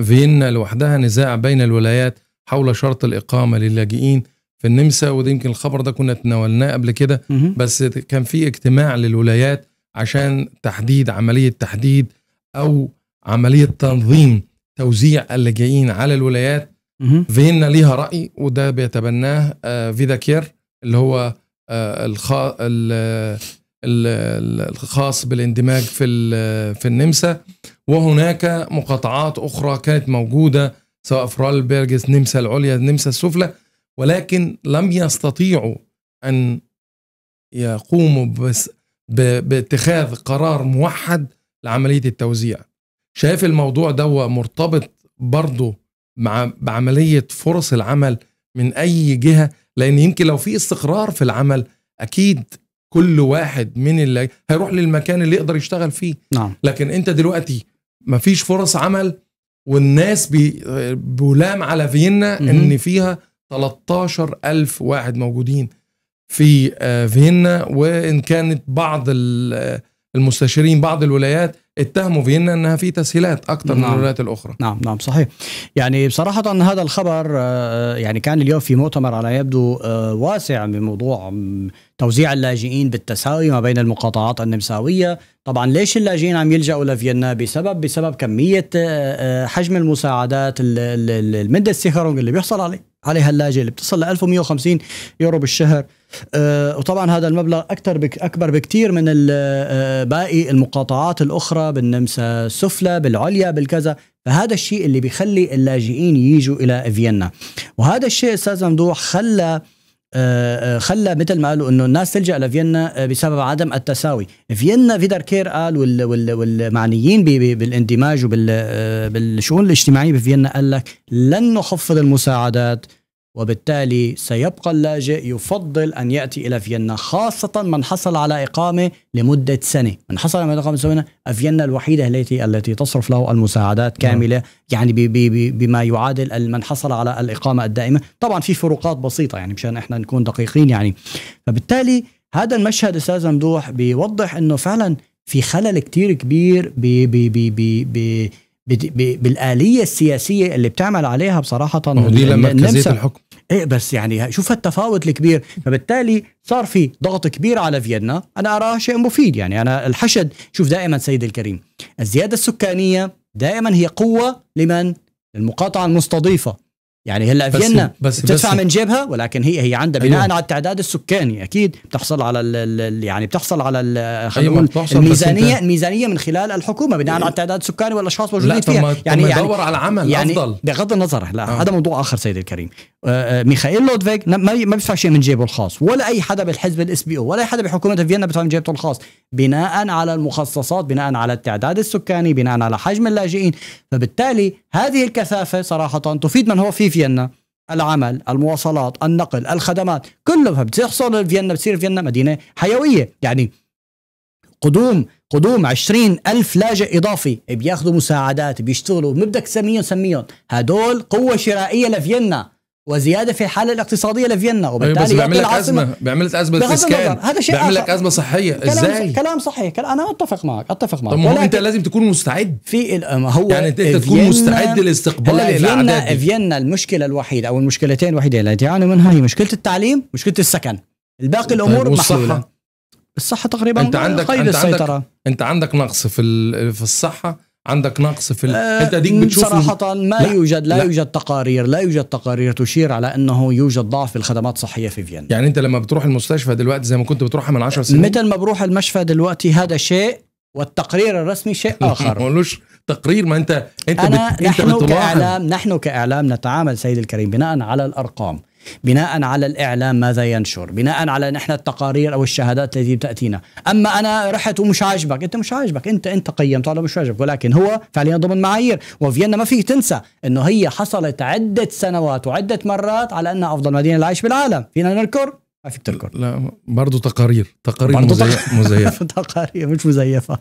فيينا لوحدها نزاع بين الولايات حول شرط الإقامة للاجئين في النمسا وده يمكن الخبر ده كنا تناولناه قبل كده بس كان في اجتماع للولايات عشان تحديد عملية تحديد أو عملية تنظيم توزيع اللاجئين على الولايات فيينا ليها رأي وده بيتبناه آه، فيدا كير اللي هو آه، الخاص بالاندماج في في النمسا وهناك مقاطعات أخرى كانت موجودة سواء فرالبرجس نمسا العليا النمسا السفلى ولكن لم يستطيعوا أن يقوموا بس باتخاذ قرار موحد لعملية التوزيع شايف الموضوع ده مرتبط برضه مع بعملية فرص العمل من أي جهة لأن يمكن لو في استقرار في العمل أكيد كل واحد من اللي هيروح للمكان اللي يقدر يشتغل فيه نعم. لكن أنت دلوقتي مفيش فرص عمل والناس بي بلام على فيينا ان فيها 13 ألف واحد موجودين في آه، فيينا وان كانت بعض المستشارين بعض الولايات اتهموا فيينا انها في تسهيلات اكثر نعم. من الولايات الاخرى نعم نعم صحيح يعني بصراحه هذا الخبر آه، يعني كان اليوم في مؤتمر على يبدو آه، واسع بموضوع توزيع اللاجئين بالتساوي ما بين المقاطعات النمساويه طبعا ليش اللاجئين عم يلجأوا لفيينا بسبب بسبب كميه آه، حجم المساعدات المده السيخرونج اللي بيحصل عليه عليها اللاجئ اللي بتصل ل 1150 يورو بالشهر آه، وطبعا هذا المبلغ اكثر بك اكبر بكثير من آه، باقي المقاطعات الاخرى بالنمسا السفلى بالعليا بالكذا فهذا الشيء اللي بيخلي اللاجئين يجوا الى فيينا وهذا الشيء استاذ ممدوح خلى آه، خلى مثل ما قالوا انه الناس تلجا لفيينا بسبب عدم التساوي، فيينا فيدر كير قال وال وال والمعنيين بالاندماج وبالشؤون الاجتماعيه بفيينا قال لك لن نخفض المساعدات وبالتالي سيبقى اللاجئ يفضل أن يأتي إلى فيينا خاصة من حصل على إقامة لمدة سنة من حصل على إقامة سنة فيينا الوحيدة التي التي تصرف له المساعدات نعم. كاملة يعني بي بي بما يعادل من حصل على الإقامة الدائمة طبعا في فروقات بسيطة يعني مشان إحنا نكون دقيقين يعني فبالتالي هذا المشهد أستاذ ممدوح بيوضح أنه فعلا في خلل كتير كبير ب ب ب ب بالآلية السياسية اللي بتعمل عليها بصراحة دي لما مركزية الحكم ايه بس يعني شوف التفاوت الكبير فبالتالي صار في ضغط كبير على فيينا انا اراه شيء مفيد يعني انا الحشد شوف دائما سيد الكريم الزياده السكانيه دائما هي قوه لمن المقاطعه المستضيفه يعني هلا فيينا بس بتدفع بس من جيبها ولكن هي هي عندها أيوه. بناء أيوة. على التعداد السكاني اكيد بتحصل على ال يعني بتحصل على ال أيوة الميزانيه الميزانيه من خلال الحكومه بناء على التعداد السكاني والاشخاص موجودين فيها يعني يعني على عمل يعني افضل بغض النظر لا آه. هذا موضوع اخر سيدي الكريم آه، آه، ميخائيل لودفيج ما بيدفع شيء من جيبه الخاص ولا اي حدا بالحزب الاس بي او ولا اي حدا بحكومه فيينا بيدفع من جيبته الخاص بناء على المخصصات بناء على التعداد السكاني بناء على حجم اللاجئين فبالتالي هذه الكثافه صراحه تفيد من هو في فيينا العمل المواصلات النقل الخدمات كلها بتحصل فيينا بتصير فيينا مدينه حيويه يعني قدوم قدوم عشرين ألف لاجئ إضافي بياخذوا مساعدات بيشتغلوا ما بدك تسميهم سميهم هدول قوة شرائية لفيينا وزياده في الحاله الاقتصاديه لفيينا أيوة، وبالتالي بس بيعمل لك ازمه بيعمل لك ازمه اسكان هذا شيء بيعمل لك ازمه صحيه كلام ازاي كلام صحيح كلام انا اتفق معك اتفق معك طب ما هو انت لازم تكون مستعد في هو يعني انت تكون مستعد لاستقبال الاعداد فيينا المشكله الوحيده او المشكلتين الوحيدين التي تعاني منها هي مشكله التعليم مشكله السكن الباقي الامور محلوله الصحه تقريبا انت عندك انت عندك انت عندك نقص في في الصحه عندك نقص في ال... دي آه، انت بتشوف صراحه ما لا يوجد لا, لا يوجد تقارير لا يوجد تقارير تشير على انه يوجد ضعف في الخدمات الصحيه في فيينا يعني انت لما بتروح المستشفى دلوقتي زي ما كنت بتروحها من 10 سنين مثل ما بروح المشفى دلوقتي هذا شيء والتقرير الرسمي شيء اخر ما قالوش تقرير ما انت انت أنا بت... نحن انت كاعلام نحن كاعلام نتعامل سيد الكريم بناء على الارقام بناء على الإعلام ماذا ينشر بناء على نحن التقارير أو الشهادات التي تأتينا أما أنا رحت ومش عاجبك أنت مش عاجبك أنت أنت قيمت على مش عاجبك ولكن هو فعليا ضمن معايير وفيينا ما فيك تنسى أنه هي حصلت عدة سنوات وعدة مرات على أنها أفضل مدينة للعيش بالعالم فينا نذكر ما فيك تذكر لا برضه تقارير تقارير مزيفة تقارير مش مزيفة